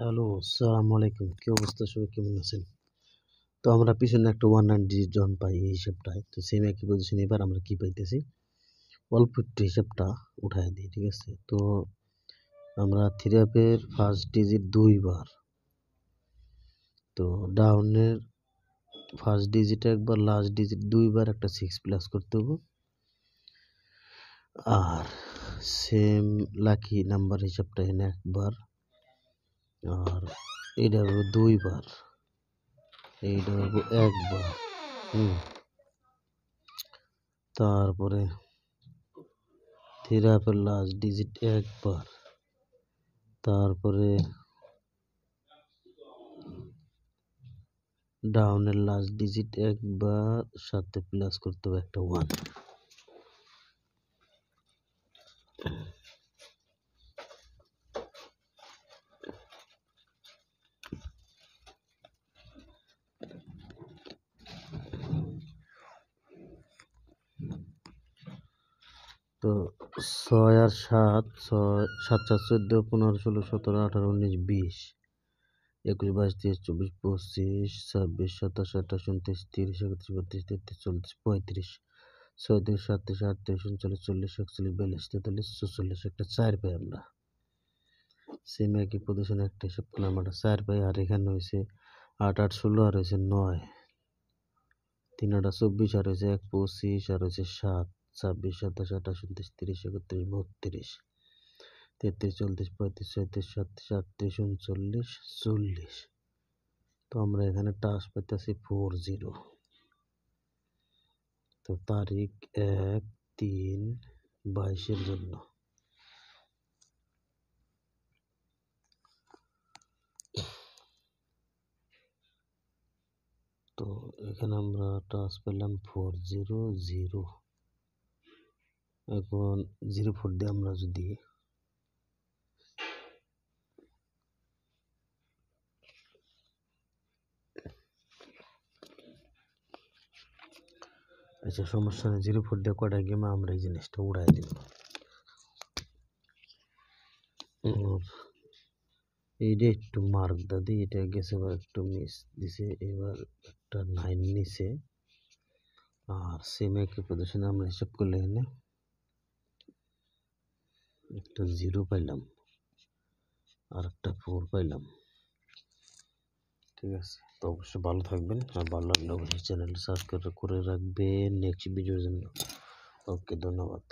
hello সালাম আলাইকুম কী অবস্থা সবাই কেমন আছেন তো আমরা পিছনে একটা ওয়ান নাইন ডিজিট জন পাই এই হিসাবটায় তো সেম একই পজিশন এবার আমরা কী পাইতেছি অল্প একটু হিসাবটা উঠায় দিই ঠিক আছে তো আমরা থ্রি অ্যাপের ফার্স্ট ডিজিট দুইবার তো ডাউনের ফার্স্ট ডিজিট একবার লাস্ট ডিজিট দুইবার একটা সিক্স প্লাস করতে হবে আর সেম লাকি নাম্বার হিসাবটা এখানে একবার আর এইটা দুই দুইবার এইটা হবো একবার হুম তারপরে থিরাপের লাস্ট ডিজিট একবার তারপরে ডাউনের লাস্ট ডিজিট একবার সাথে প্লাস করতে হবে একটা ওয়ান তো ছয় আর সাত ছয় সাত সাত চোদ্দো পনেরো ষোলো সতেরো আঠারো উনিশ বিশ একুশ বাইশ তেইশ চব্বিশ পঁচিশ ছাব্বিশ সাতাশ আঠাশ উনত্রিশ তিরিশ একত্রিশ বত্রিশ তেত্রিশ চল্লিশ পঁয়ত্রিশ ছয়ত্রিশ সাতত্রিশ আটত্রিশ উনচল্লিশ চল্লিশ একচল্লিশ বিয়াল্লিশ তেতাল্লিশ চুচল্লিশ একটা চার পাই আমরা সেম একই পজিশন একটা হিসাব করলাম আমরা চার পাই আর এখানে হয়েছে আট আট ষোলো আর হয়েছে নয় তিন আটা চব্বিশ আর হয়েছে এক পঁচিশ আর হয়েছে সাত ছাব্বিশ সাতাশ আঠাশ উনত্রিশ তিরিশ একত্রিশ বত্রিশ তেত্রিশ চল্লিশ পঁয়ত্রিশ ছয়ত্রিশ সাতত্রিশ আটত্রিশ উনচল্লিশ চল্লিশ তো আমরা এখানে টাস পেতেছি ফোর জিরো তো তারিখ এক তিন বাইশের জন্য তো এখানে আমরা টাস পেলাম ফোর জিরো জিরো এখন জিরো ফোর দিয়ে আমরা যদি আচ্ছা সমস্যা নেই জিরো ফোর দিয়ে কটা গেমে আমরা এই জিনিসটা উড়াই দিব এইটা একটু মার্ক দাদি এটা গেছে এবার একটু মিস দিছে এবার একটা নাইন নিছে আর সেম একই প্রদর্শনে আমরা হিসাব করলে এনে একটা জিরো পাইলাম আর একটা ফোর পাইলাম ঠিক আছে তো অবশ্যই ভালো থাকবেন আর ভালো লাগলে অবশ্যই চ্যানেলটা সাবস্ক্রাইব করে রাখবেন নেক্সট ভিডিওর জন্য ওকে ধন্যবাদ